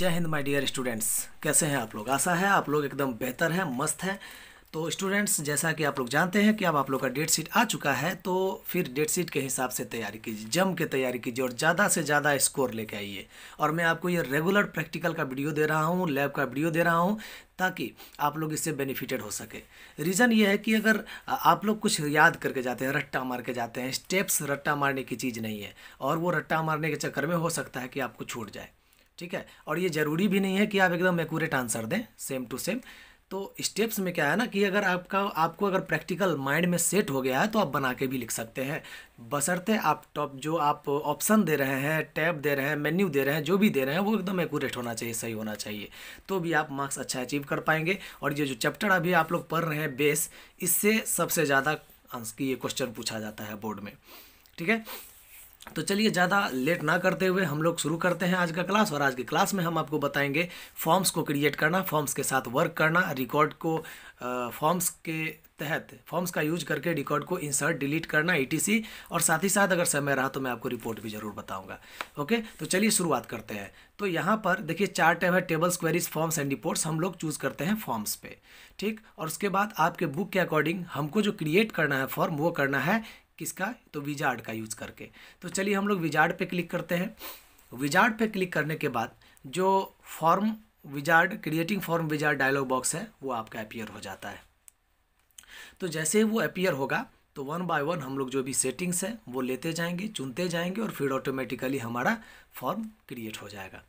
जय Hind my dear students कैसे हैं आप लोग आशा है आप लोग एकदम बेहतर हैं मस्त हैं तो स्टूडेंट्स जैसा कि आप लोग जानते हैं कि अब आप लोग का डेट शीट आ चुका है तो फिर डेट शीट के हिसाब से तैयारी कीजिए जम के तैयारी कीजिए और ज़्यादा से ज़्यादा स्कोर लेके आइए और मैं आपको ये रेगुलर प्रैक्टिकल का वीडियो दे रहा हूँ लैब का वीडियो दे रहा हूँ ताकि आप लोग इससे बेनिफिटेड हो सके रीज़न ये है कि अगर आप लोग कुछ याद करके जाते हैं रट्टा मार के जाते हैं स्टेप्स रट्टा मारने की चीज़ नहीं है और वो रट्टा मारने के चक्कर में हो सकता है कि आपको छूट जाए ठीक है और ये ज़रूरी भी नहीं है कि आप एकदम एकूरेट आंसर दें सेम टू सेम तो स्टेप्स में क्या है ना कि अगर आपका आपको अगर प्रैक्टिकल माइंड में सेट हो गया है तो आप बना के भी लिख सकते हैं बसरते आप टॉप जो आप ऑप्शन दे रहे हैं टैब दे रहे हैं मेन्यू दे रहे हैं जो भी दे रहे हैं वो एकदम एकूरेट होना चाहिए सही होना चाहिए तो भी आप मार्क्स अच्छा अचीव कर पाएंगे और ये जो चैप्टर अभी आप लोग पढ़ रहे हैं बेस इससे सबसे ज़्यादा की ये क्वेश्चन पूछा जाता है बोर्ड में ठीक है तो चलिए ज़्यादा लेट ना करते हुए हम लोग शुरू करते हैं आज का क्लास और आज की क्लास में हम आपको बताएंगे फॉर्म्स को क्रिएट करना फॉर्म्स के साथ वर्क करना रिकॉर्ड को फॉर्म्स के तहत फॉर्म्स का यूज करके रिकॉर्ड को इंसर्ट डिलीट करना ईटीसी e और साथ ही साथ अगर समय रहा तो मैं आपको रिपोर्ट भी जरूर बताऊंगा ओके तो चलिए शुरुआत करते हैं तो यहाँ पर देखिए चार टाइप है tables queries forms and reports हम लोग चूज़ करते हैं फॉर्म्स पे ठीक और उसके बाद आपके बुक के अकॉर्डिंग हमको जो क्रिएट करना है फॉर्म वो करना है किसका तो विजार्ड का यूज करके तो चलिए हम लोग विजार्ड पे क्लिक करते हैं विजार्ड पे क्लिक करने के बाद जो form wizard creating form wizard dialog box है वो आपका अपियर हो जाता है तो जैसे ही वो अपियर होगा तो वन बाय वन हम लोग जो भी सेटिंग्स हैं वो लेते जाएंगे चुनते जाएंगे और फिर ऑटोमेटिकली हमारा फॉर्म क्रिएट हो जाएगा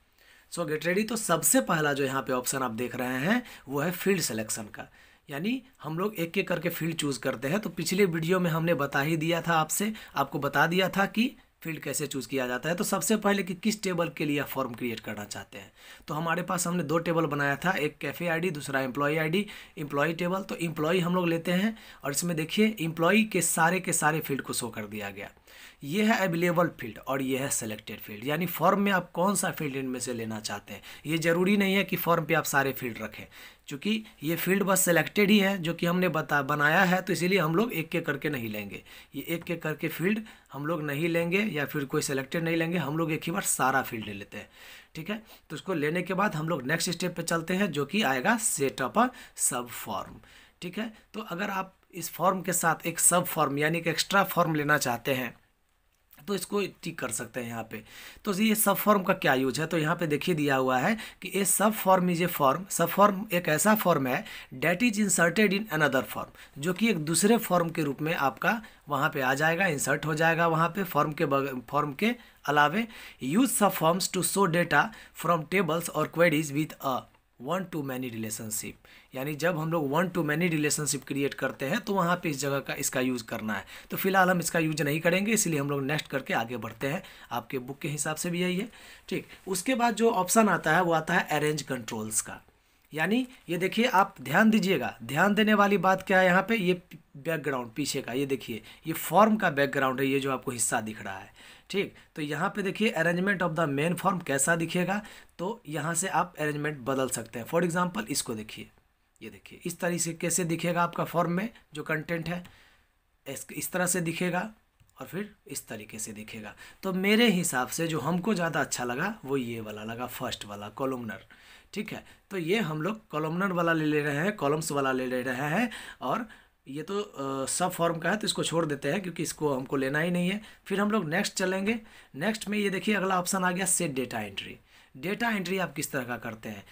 सो गेट रेडी तो सबसे पहला जो यहाँ पे ऑप्शन आप देख रहे हैं वो है फील्ड सिलेक्शन का यानी हम लोग एक एक करके फील्ड चूज़ करते हैं तो पिछले वीडियो में हमने बता ही दिया था आपसे आपको बता दिया था कि फील्ड कैसे चूज़ किया जाता है तो सबसे पहले कि किस टेबल के लिए फॉर्म क्रिएट करना चाहते हैं तो हमारे पास हमने दो टेबल बनाया था एक कैफ़े आईडी दूसरा एम्प्लॉय आईडी एम्प्लॉय टेबल तो एम्प्लॉय हम लोग लेते हैं और इसमें देखिए एम्प्लॉय के सारे के सारे फील्ड को शो कर दिया गया ये है अवेलेबल फील्ड और ये है सेलेक्टेड फील्ड यानी फॉर्म में आप कौन सा फील्ड इनमें से लेना चाहते हैं ये ज़रूरी नहीं है कि फॉर्म पे आप सारे फील्ड रखें क्योंकि ये फील्ड बस सेलेक्टेड ही है जो कि हमने बता बनाया है तो इसीलिए हम लोग एक एक करके नहीं लेंगे ये एक के करके फील्ड हम लोग नहीं लेंगे या फिर कोई सेलेक्टेड नहीं लेंगे हम लोग एक ही बार सारा फील्ड ले लेते हैं ठीक है तो उसको लेने के बाद हम लोग नेक्स्ट स्टेप पर चलते हैं जो कि आएगा सेटअप अ सब फॉर्म ठीक है तो अगर आप इस फॉर्म के साथ एक सब फॉर्म यानी कि एक्स्ट्रा फॉर्म लेना चाहते हैं तो इसको टिक कर सकते हैं यहाँ पे तो ये सब फॉर्म का क्या यूज है तो यहाँ पे देखिए दिया हुआ है कि ये subform is a form subform एक ऐसा फॉर्म है that is inserted in another form जो कि एक दूसरे फॉर्म के रूप में आपका वहाँ पे आ जाएगा इंसर्ट हो जाएगा वहाँ पे फॉर्म के फॉर्म के अलावे use subforms to show data from tables और queries with a one to many relationship यानी जब हम लोग one to many relationship create करते हैं तो वहाँ पे इस जगह का इसका यूज़ करना है तो फिलहाल हम इसका यूज नहीं करेंगे इसलिए हम लोग नेक्स्ट करके आगे बढ़ते हैं आपके बुक के हिसाब से भी यही है ठीक उसके बाद जो ऑप्शन आता है वो आता है अरेंज कंट्रोल्स का यानी ये देखिए आप ध्यान दीजिएगा ध्यान देने वाली बात क्या है यहाँ पर ये बैकग्राउंड पीछे का ये देखिए ये फॉर्म का बैकग्राउंड है ये जो आपको हिस्सा दिख रहा है ठीक तो यहाँ पे देखिए arrangement of the main form कैसा दिखेगा तो यहाँ से आप अरेंजमेंट बदल सकते हैं फॉर एग्जाम्पल इसको देखिए ये देखिए इस तरीके से दिखेगा आपका फॉर्म में जो कंटेंट है इस तरह से दिखेगा और फिर इस तरीके से दिखेगा तो मेरे हिसाब से जो हमको ज़्यादा अच्छा लगा वो ये वाला लगा फर्स्ट वाला कॉलमनर ठीक है तो ये हम लोग कॉलमनर वाला ले ले रहे हैं कॉलम्स वाला ले ले रहे हैं और ये तो आ, सब फॉर्म का है तो इसको छोड़ देते हैं क्योंकि इसको हमको लेना ही नहीं है फिर हम लोग नेक्स्ट चलेंगे नेक्स्ट में ये देखिए अगला ऑप्शन आ गया set data entry data entry आप किस तरह का करते हैं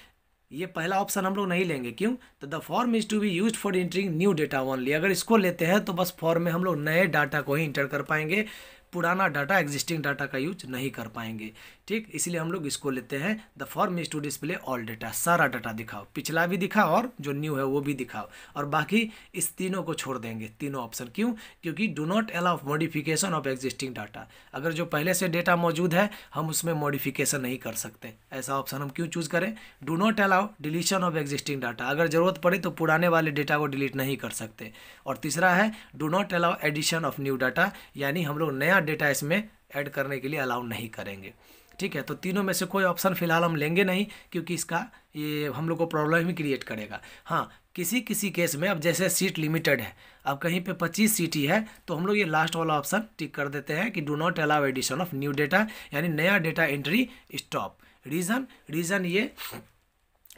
ये पहला ऑप्शन हम लोग नहीं लेंगे क्यों तो the form is to be use for entering new data only अगर इसको लेते हैं तो बस फॉर्म में हम लोग नए डाटा को ही इंटर कर पाएंगे पुराना डाटा एग्जिस्टिंग डाटा का यूज नहीं कर पाएंगे ठीक इसलिए हम लोग इसको लेते हैं the form is to display all data सारा डाटा दिखाओ पिछला भी दिखाओ और जो न्यू है वो भी दिखाओ और बाकी इस तीनों को छोड़ देंगे तीनों ऑप्शन क्यों क्योंकि do not allow modification of existing data अगर जो पहले से डेटा मौजूद है हम उसमें मॉडिफिकेशन नहीं कर सकते ऐसा ऑप्शन हम क्यों चूज करें do not allow deletion of existing data अगर जरूरत पड़े तो पुराने वाले डेटा को डिलीट नहीं कर सकते और तीसरा है do not allow addition of new data यानी हम लोग नया डेटा इसमें ऐड करने के लिए अलाउ नहीं करेंगे ठीक है तो तीनों में से कोई ऑप्शन फ़िलहाल हम लेंगे नहीं क्योंकि इसका ये हम लोग को प्रॉब्लम ही क्रिएट करेगा हाँ किसी किसी केस में अब जैसे सीट लिमिटेड है अब कहीं पे 25 सीट ही है तो हम लोग ये लास्ट वाला ऑप्शन टिक कर देते हैं कि do not allow addition of new data यानी नया data entry stop reason reason ये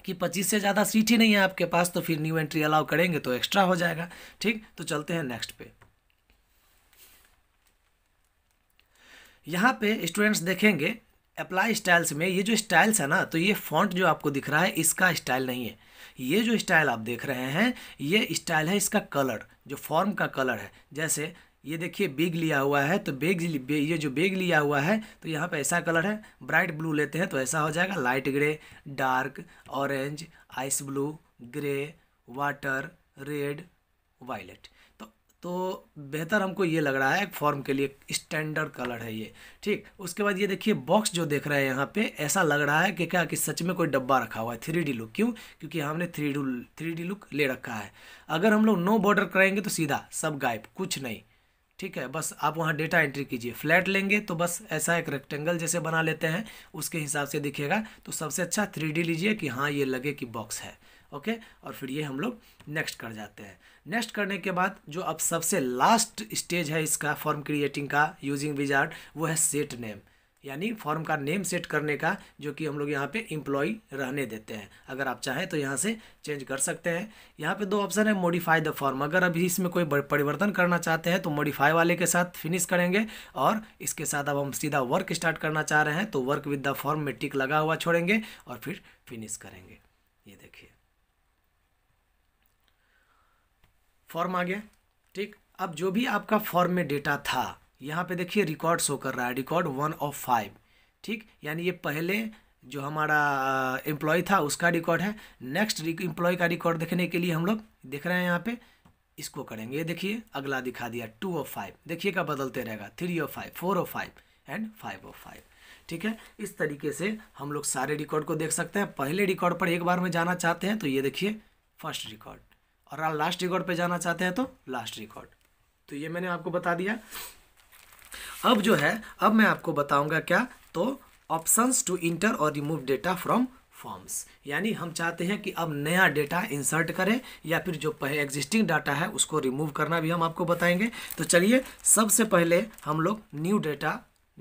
कि 25 से ज़्यादा सीट ही नहीं है आपके पास तो फिर न्यू एंट्री अलाउ करेंगे तो एक्स्ट्रा हो जाएगा ठीक तो चलते हैं नेक्स्ट पे यहाँ पे स्टूडेंट्स देखेंगे अप्लाई स्टाइल्स में ये जो स्टाइल्स है ना तो ये फॉन्ट जो आपको दिख रहा है इसका स्टाइल नहीं है ये जो स्टाइल आप देख रहे हैं ये स्टाइल है इसका कलर जो फॉर्म का कलर है जैसे ये देखिए बेग लिया हुआ है तो बेग ये जो बेग लिया हुआ है तो यहाँ पे ऐसा कलर है ब्राइट ब्लू लेते हैं तो ऐसा हो जाएगा light grey dark orange ice blue grey water red violet तो तो बेहतर हमको ये लग रहा है फॉर्म के लिए स्टैंडर्ड कलर है ये ठीक उसके बाद ये देखिए बॉक्स जो देख रहे हैं यहाँ पे ऐसा लग रहा है कि क्या कि सच में कोई डब्बा रखा हुआ है थ्री डी लुक क्यों क्योंकि हमने three do three D look ले रखा है अगर हम लोग नो बॉर्डर कराएंगे तो सीधा सब गायब कुछ नहीं ठीक है बस आप वहाँ डेटा एंट्री कीजिए फ्लैट लेंगे तो बस ऐसा एक रेक्टेंगल जैसे बना लेते हैं उसके हिसाब से दिखेगा तो सबसे अच्छा थ्री लीजिए कि हाँ ये लगे कि बॉक्स है ओके और फिर ये हम लोग नेक्स्ट कर जाते हैं नेक्स्ट करने के बाद जो अब सबसे लास्ट स्टेज है इसका फॉर्म क्रिएटिंग का यूजिंग विजार्ड वो है सेट नेम यानी फॉर्म का नेम सेट करने का जो कि हम लोग यहाँ पे इम्प्लॉई रहने देते हैं अगर आप चाहें तो यहाँ से चेंज कर सकते हैं यहाँ पे दो ऑप्शन है मॉडिफाई द फॉर्म अगर अभी इसमें कोई परिवर्तन करना चाहते हैं तो मॉडिफाई वाले के साथ फिनिश करेंगे और इसके साथ अब हम सीधा वर्क स्टार्ट करना चाह रहे हैं तो वर्क विद द फॉर्म में टिक लगा हुआ छोड़ेंगे और फिर फिनिश करेंगे ये देखिए फॉर्म आ गया ठीक अब जो भी आपका फॉर्म में डेटा था यहाँ पे देखिए रिकॉर्ड शो कर रहा है रिकॉर्ड वन ऑफ फाइव ठीक यानी ये पहले जो हमारा एम्प्लॉय था उसका रिकॉर्ड है नेक्स्ट एम्प्लॉय का रिकॉर्ड देखने के लिए हम लोग देख रहे हैं यहाँ पे इसको करेंगे ये देखिए अगला दिखा दिया टू ओ फाइव देखिएगा बदलते रहेगा three O five four O five and five O five ठीक है इस तरीके से हम लोग सारे रिकॉर्ड को देख सकते हैं पहले रिकॉर्ड पर एक बार में जाना चाहते हैं तो ये देखिए फर्स्ट रिकॉर्ड और आप लास्ट रिकॉर्ड पे जाना चाहते हैं तो लास्ट रिकॉर्ड तो ये मैंने आपको बता दिया अब जो है अब मैं आपको बताऊंगा क्या तो ऑप्शंस टू इंटर और रिमूव डेटा फ्रॉम फॉर्म्स यानी हम चाहते हैं कि अब नया डेटा इंसर्ट करें या फिर जो पहले एग्जिस्टिंग डाटा है उसको रिमूव करना भी हम आपको बताएंगे तो चलिए सबसे पहले हम लोग न्यू डेटा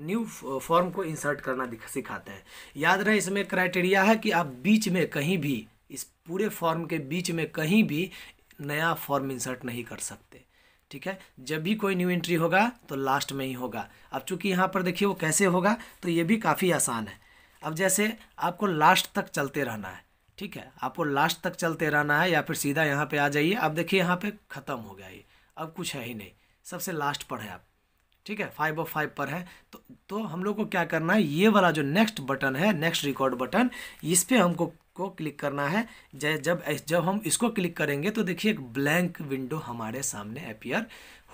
न्यू फॉर्म को इंसर्ट करना सिखाते हैं याद रहे इसमें क्राइटेरिया है कि आप बीच में कहीं भी इस पूरे फॉर्म के बीच में कहीं भी नया फॉर्म इंसर्ट नहीं कर सकते ठीक है जब भी कोई न्यू एंट्री होगा तो लास्ट में ही होगा अब चूंकि यहाँ पर देखिए वो कैसे होगा तो ये भी काफ़ी आसान है अब जैसे आपको लास्ट तक चलते रहना है ठीक है आपको लास्ट तक चलते रहना है या फिर सीधा यहाँ पे आ जाइए अब देखिए यहाँ पे ख़त्म हो गया ये अब कुछ है ही नहीं सबसे लास्ट पर है आप ठीक है फाइव ऑफ फाइव पर है तो तो हम लोग को क्या करना है ये वाला जो नेक्स्ट बटन है नेक्स्ट रिकॉर्ड बटन इस पर हमको को क्लिक करना है जब जब हम इसको क्लिक करेंगे तो देखिए एक ब्लैंक विंडो हमारे सामने अपियर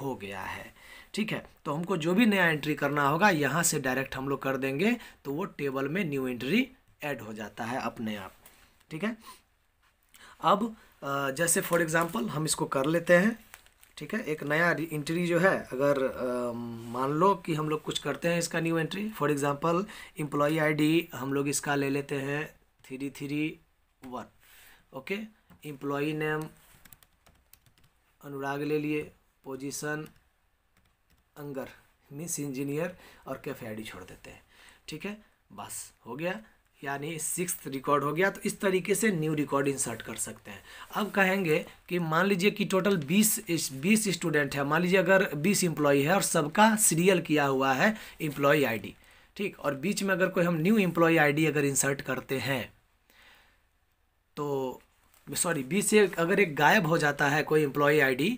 हो गया है ठीक है तो हमको जो भी नया एंट्री करना होगा यहाँ से डायरेक्ट हम लोग कर देंगे तो वो टेबल में न्यू एंट्री ऐड हो जाता है अपने आप ठीक है अब जैसे फॉर एग्ज़ाम्पल हम इसको कर लेते हैं ठीक है एक नया एंट्री जो है अगर मान लो कि हम लोग कुछ करते हैं इसका new entry for example employee ID हम लोग इसका ले लेते हैं three three one okay employee name Anurag ले लिए पोजीशन अंगर मीन्स इंजीनियर और कैफे आई छोड़ देते हैं ठीक है बस हो गया यानी सिक्स रिकॉर्ड हो गया तो इस तरीके से न्यू रिकॉर्ड इंसर्ट कर सकते हैं अब कहेंगे कि मान लीजिए कि टोटल बीस बीस स्टूडेंट है मान लीजिए अगर बीस इम्प्लॉई है और सबका सीरियल किया हुआ है एम्प्लॉई आईडी ठीक और बीच में अगर कोई हम न्यू इम्प्लॉई आईडी अगर इंसर्ट करते हैं सॉरी बी से अगर एक गायब हो जाता है कोई एम्प्लॉई आईडी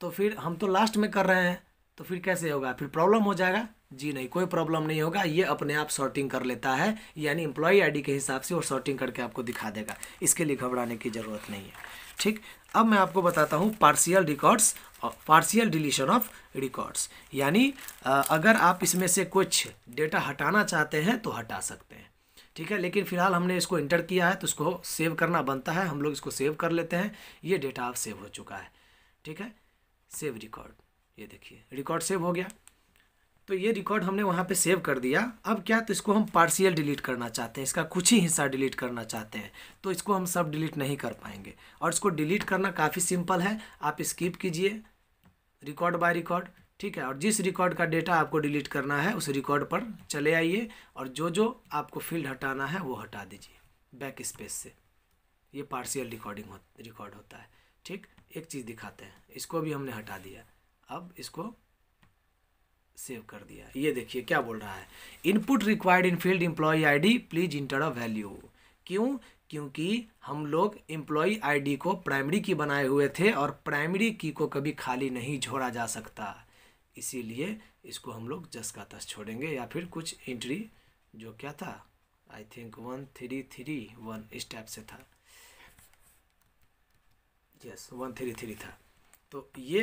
तो फिर हम तो लास्ट में कर रहे हैं तो फिर कैसे होगा फिर प्रॉब्लम हो जाएगा जी नहीं कोई प्रॉब्लम नहीं होगा ये अपने आप सॉर्टिंग कर लेता है यानी एम्प्लॉई आईडी के हिसाब से और सॉर्टिंग करके आपको दिखा देगा इसके लिए घबराने की ज़रूरत नहीं है ठीक अब मैं आपको बताता हूँ partial records partial deletion of records यानी अगर आप इसमें से कुछ डेटा हटाना चाहते हैं तो हटा सकते हैं ठीक है लेकिन फिलहाल हमने इसको इंटर किया है तो इसको सेव करना बनता है हम लोग इसको सेव कर लेते हैं ये डेटा अब सेव हो चुका है ठीक है सेव रिकॉर्ड ये देखिए रिकॉर्ड सेव हो गया तो ये रिकॉर्ड हमने वहाँ पे सेव कर दिया अब क्या तो इसको हम पार्शियल डिलीट करना चाहते हैं इसका कुछ ही हिस्सा डिलीट करना चाहते हैं तो इसको हम सब डिलीट नहीं कर पाएंगे और इसको डिलीट करना काफ़ी सिंपल है आप स्किप कीजिए रिकॉर्ड बाय रिकॉर्ड ठीक है और जिस रिकॉर्ड का डेटा आपको डिलीट करना है उस रिकॉर्ड पर चले आइए और जो जो आपको फील्ड हटाना है वो हटा दीजिए बैक स्पेस से ये पार्शियल रिकॉर्डिंग हो रिकॉर्ड होता है ठीक एक चीज़ दिखाते हैं इसको भी हमने हटा दिया अब इसको सेव कर दिया ये देखिए क्या बोल रहा है input required in field employ I please enter a value क्यों क्योंकि हम लोग एम्प्लॉई आईडी को प्राइमरी की बनाए हुए थे और प्राइमरी की को कभी खाली नहीं छोड़ा जा सकता इसीलिए इसको हम लोग जस का तस छोड़ेंगे या फिर कुछ एंट्री जो क्या था I think one three three one इस टाइप से था यस वन थ्री थ्री था तो ये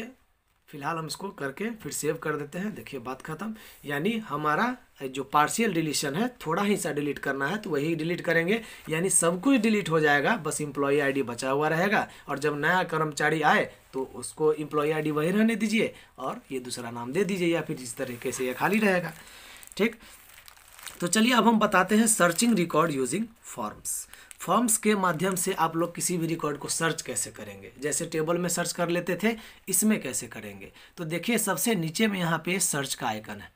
फिलहाल हम इसको करके फिर सेव कर देते हैं देखिए बात खत्म यानी हमारा जो पार्शियल डिलीशन है थोड़ा ही सा डिलीट करना है तो वही डिलीट करेंगे यानी सब कुछ डिलीट हो जाएगा बस इम्प्लॉई आईडी बचा हुआ रहेगा और जब नया कर्मचारी आए तो उसको इम्प्लॉई आईडी वही रहने दीजिए और ये दूसरा नाम दे दीजिए या फिर इस तरीके से ये खाली रहेगा ठीक तो चलिए अब हम बताते हैं searching record using forms forms के माध्यम से आप लोग किसी भी रिकॉर्ड को सर्च कैसे करेंगे जैसे टेबल में सर्च कर लेते थे इसमें कैसे करेंगे तो देखिए सबसे नीचे में यहाँ पे सर्च का आइकन है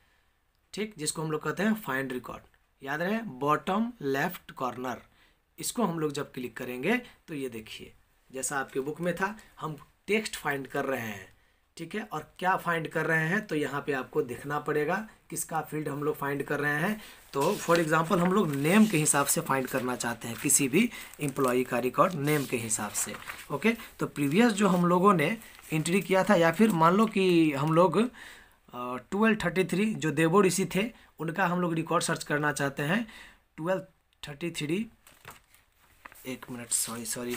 ठीक जिसको हम लोग कहते हैं फाइंड रिकॉर्ड याद रहे बॉटम लेफ्ट कॉर्नर इसको हम लोग जब क्लिक करेंगे तो ये देखिए जैसा आपके बुक में था हम टेक्स्ट फाइंड कर रहे हैं ठीक है और क्या फाइंड कर रहे हैं तो यहाँ पे आपको दिखना पड़ेगा किसका फील्ड हम लोग फाइंड कर रहे हैं तो फॉर एग्जांपल हम लोग नेम के हिसाब से फाइंड करना चाहते हैं किसी भी एम्प्लॉई का रिकॉर्ड नेम के हिसाब से ओके तो प्रीवियस जो हम लोगों ने एंट्री किया था या फिर मान लो कि हम लोग ट्वेल्व थर्टी थ्री जो देवो ऋषि थे उनका हम लोग रिकॉर्ड सर्च करना चाहते हैं ट्वेल्व थर्टी थ्री एक मिनट सॉरी सॉरी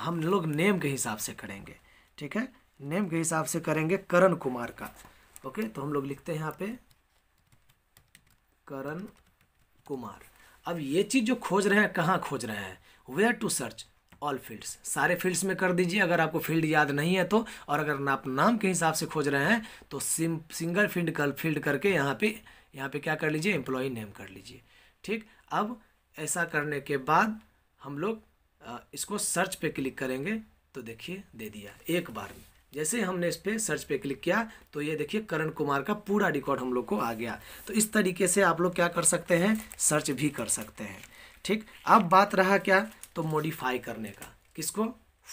हम लोग नेम के हिसाब से करेंगे ठीक है नेम के हिसाब से करेंगे करण कुमार का ओके तो हम लोग लिखते हैं यहाँ पे करण कुमार अब ये चीज़ जो खोज रहे हैं कहाँ खोज रहे हैं where to search all fields सारे फील्ड्स में कर दीजिए अगर आपको फील्ड याद नहीं है तो और अगर आप नाम के हिसाब से खोज रहे हैं तो सिम सिंगल फील्ड कल फील्ड करके यहाँ पे यहाँ पे क्या कर लीजिए एम्प्लॉय नेम कर लीजिए ठीक अब ऐसा करने के बाद हम लोग इसको सर्च पे क्लिक करेंगे तो देखिए दे दिया एक बार में जैसे हमने इस पर सर्च पे क्लिक किया तो ये देखिए करण कुमार का पूरा रिकॉर्ड हम लोग को आ गया तो इस तरीके से आप लोग क्या कर सकते हैं सर्च भी कर सकते हैं ठीक अब बात रहा क्या तो मॉडिफाई करने का किसको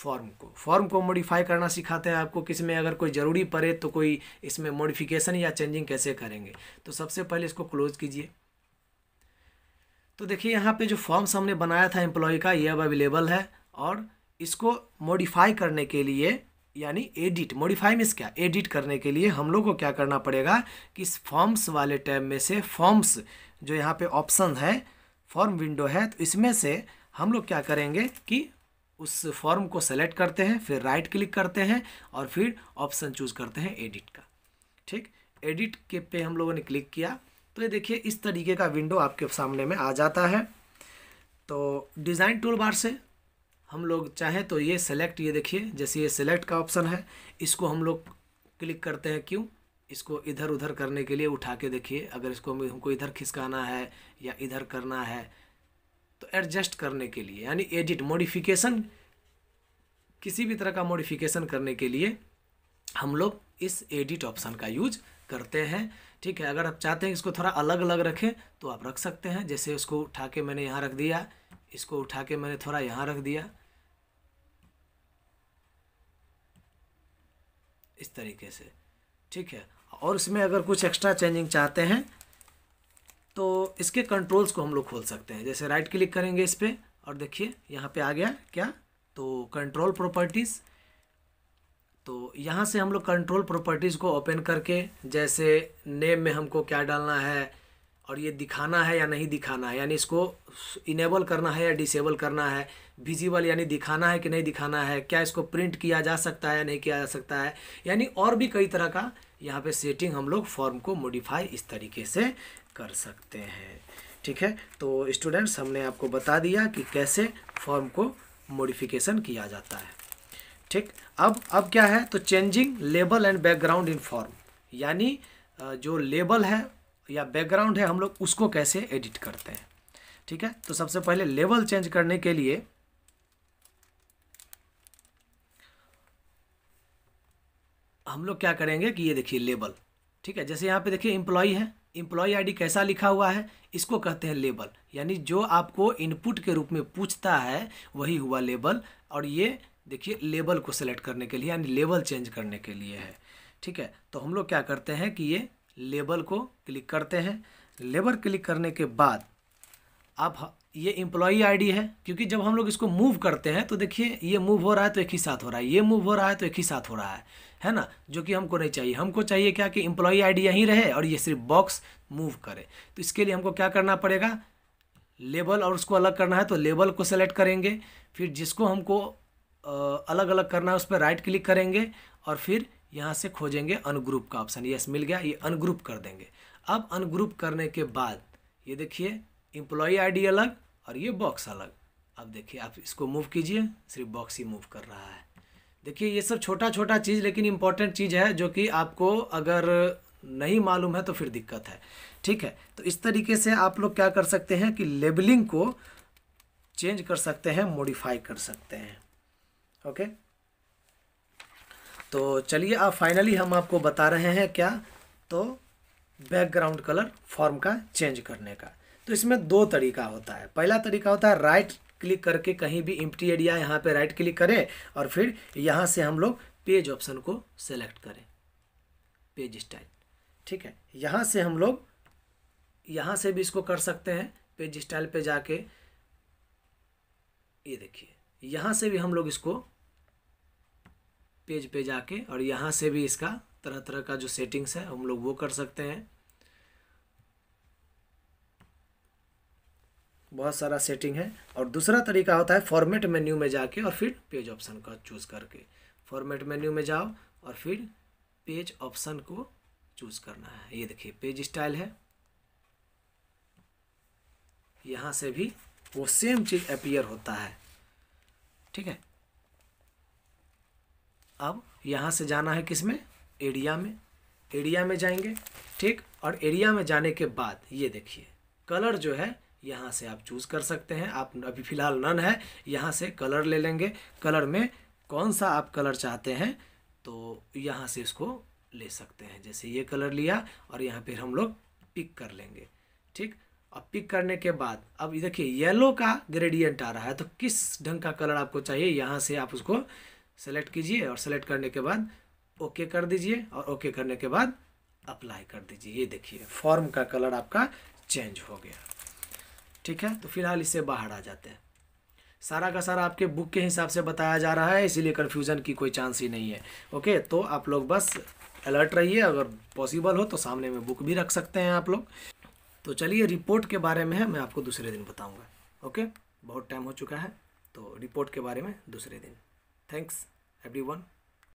फॉर्म को फॉर्म को मॉडिफाई करना सिखाते हैं आपको किस में अगर कोई ज़रूरी पड़े तो कोई इसमें मॉडिफिकेशन या चेंजिंग कैसे करेंगे तो सबसे पहले इसको क्लोज कीजिए तो देखिए यहाँ पे जो फॉर्म्स हमने बनाया था एम्प्लॉय का ये अब अवेलेबल है और इसको मॉडिफाई करने के लिए यानी एडिट मॉडिफाई मीन्स क्या एडिट करने के लिए हम लोग को क्या करना पड़ेगा कि इस फॉर्म्स वाले टैब में से फॉर्म्स जो यहाँ पे ऑप्शन है फॉर्म विंडो है तो इसमें से हम लोग क्या करेंगे कि उस फॉर्म को सेलेक्ट करते हैं फिर राइट right क्लिक करते हैं और फिर ऑप्शन चूज़ करते हैं एडिट का ठीक एडिट के पे हम लोगों ने क्लिक किया तो ये देखिए इस तरीके का विंडो आपके सामने में आ जाता है तो डिज़ाइन टूल बार से हम लोग चाहें तो ये सेलेक्ट ये देखिए जैसे ये सेलेक्ट का ऑप्शन है इसको हम लोग क्लिक करते हैं क्यों इसको इधर उधर करने के लिए उठा के देखिए अगर इसको हमको इधर खिसकाना है या इधर करना है तो एडजस्ट करने के लिए यानी एडिट मॉडिफिकेशन किसी भी तरह का मॉडिफिकेशन करने के लिए हम लोग इस एडिट ऑप्शन का यूज करते हैं ठीक है अगर आप चाहते हैं इसको थोड़ा अलग अलग रखें तो आप रख सकते हैं जैसे उसको उठा के मैंने यहाँ रख दिया इसको उठा के मैंने थोड़ा यहाँ रख दिया इस तरीके से ठीक है और इसमें अगर कुछ एक्स्ट्रा चेंजिंग चाहते हैं तो इसके कंट्रोल्स को हम लोग खोल सकते हैं जैसे राइट क्लिक करेंगे इस पर और देखिए यहाँ पे आ गया क्या तो कंट्रोल प्रॉपर्टीज़ तो यहाँ से हम लोग कंट्रोल प्रॉपर्टीज़ को ओपन करके जैसे नेम में हमको क्या डालना है और ये दिखाना है या नहीं दिखाना है यानी इसको इनेबल करना है या डिसेबल करना है विजिबल यानी दिखाना है कि नहीं दिखाना है क्या इसको प्रिंट किया जा सकता है या नहीं किया जा सकता है यानी और भी कई तरह का यहाँ पे सेटिंग हम लोग फॉर्म को मॉडिफाई इस तरीके से कर सकते हैं ठीक है तो स्टूडेंट्स हमने आपको बता दिया कि कैसे फॉर्म को मोडिफिकेशन किया जाता है ठीक अब अब क्या है तो changing label and background in form यानी जो लेबल है या बैकग्राउंड है हम लोग उसको कैसे एडिट करते हैं ठीक है तो सबसे पहले लेबल चेंज करने के लिए हम लोग क्या करेंगे कि ये देखिए लेबल ठीक है जैसे यहाँ पे देखिए इम्प्लॉई है इम्प्लॉई आईडी कैसा लिखा हुआ है इसको कहते हैं लेबल यानी जो आपको इनपुट के रूप में पूछता है वही हुआ लेबल और ये देखिए लेबल को सेलेक्ट करने के लिए यानी लेबल चेंज करने के लिए है ठीक है तो हम लोग क्या करते हैं कि ये लेबल को क्लिक करते हैं लेबल क्लिक करने के बाद आप ये एम्प्लॉई आईडी है क्योंकि जब हम लोग इसको मूव करते हैं तो देखिए ये मूव हो रहा है तो एक ही साथ हो रहा है ये मूव हो रहा है तो एक ही साथ हो रहा है है ना जो कि हमको नहीं चाहिए हमको चाहिए क्या कि एम्प्लॉई आईडी यहीं रहे और ये सिर्फ बॉक्स मूव करे तो इसके लिए हमको क्या करना पड़ेगा लेबल और उसको अलग करना है तो लेबल को सेलेक्ट करेंगे फिर जिसको हमको अलग अलग करना है उस पर राइट क्लिक करेंगे और फिर यहाँ से खोजेंगे अनग्रुप का ऑप्शन यस मिल गया ये अनग्रुप कर देंगे अब अनग्रुप करने के बाद ये देखिए इम्प्लॉई आईडी अलग और ये बॉक्स अलग अब देखिए आप इसको मूव कीजिए सिर्फ बॉक्स ही मूव कर रहा है देखिए ये सब छोटा छोटा चीज़ लेकिन इम्पॉर्टेंट चीज़ है जो कि आपको अगर नहीं मालूम है तो फिर दिक्कत है ठीक है तो इस तरीके से आप लोग क्या कर सकते हैं कि लेबलिंग को चेंज कर सकते हैं मॉडिफाई कर सकते हैं ओके तो चलिए अब फाइनली हम आपको बता रहे हैं क्या तो बैकग्राउंड कलर फॉर्म का चेंज करने का तो इसमें दो तरीका होता है पहला तरीका होता है राइट क्लिक करके कहीं भी इम्प्टी एरिया यहाँ पे राइट क्लिक करें और फिर यहाँ से हम लोग पेज ऑप्शन को सेलेक्ट करें पेज स्टाइल ठीक है यहाँ से हम लोग यहाँ से भी इसको कर सकते हैं पेज स्टाइल पे जाके ये देखिए यहाँ से भी हम लोग इसको पेज पे जाके और यहाँ से भी इसका तरह तरह का जो सेटिंग्स है हम लोग वो कर सकते हैं बहुत सारा सेटिंग है और दूसरा तरीका होता है फॉर्मेट मेन्यू में जाके और फिर पेज ऑप्शन का चूज़ करके फॉर्मेट मेन्यू में जाओ और फिर पेज ऑप्शन को चूज़ करना है ये देखिए पेज स्टाइल है यहाँ से भी वो सेम चीज़ अपियर होता है ठीक है अब यहाँ से जाना है किस में एरिया में एरिया में जाएंगे ठीक और एरिया में जाने के बाद ये देखिए कलर जो है यहाँ से आप चूज़ कर सकते हैं आप अभी फ़िलहाल नन है यहाँ से कलर ले लेंगे कलर में कौन सा आप कलर चाहते हैं तो यहाँ से इसको ले सकते हैं जैसे ये कलर लिया और यहाँ पर हम लोग पिक कर लेंगे ठीक अब पिक करने के बाद अब देखिए येलो का ग्रेडियंट आ रहा है तो किस ढंग का कलर आपको चाहिए यहाँ से आप उसको सेलेक्ट कीजिए और सेलेक्ट करने के बाद ओके कर दीजिए और ओके करने के बाद अप्लाई कर दीजिए ये देखिए फॉर्म का कलर आपका चेंज हो गया ठीक है तो फिलहाल इससे बाहर आ जाते हैं सारा का सारा आपके बुक के हिसाब से बताया जा रहा है इसीलिए कन्फ्यूज़न की कोई चांस ही नहीं है ओके तो आप लोग बस अलर्ट रहिए अगर पॉसिबल हो तो सामने में बुक भी रख सकते हैं आप लोग तो चलिए रिपोर्ट के बारे में है मैं आपको दूसरे दिन बताऊँगा ओके बहुत टाइम हो चुका है तो रिपोर्ट के बारे में दूसरे दिन Thanks everyone.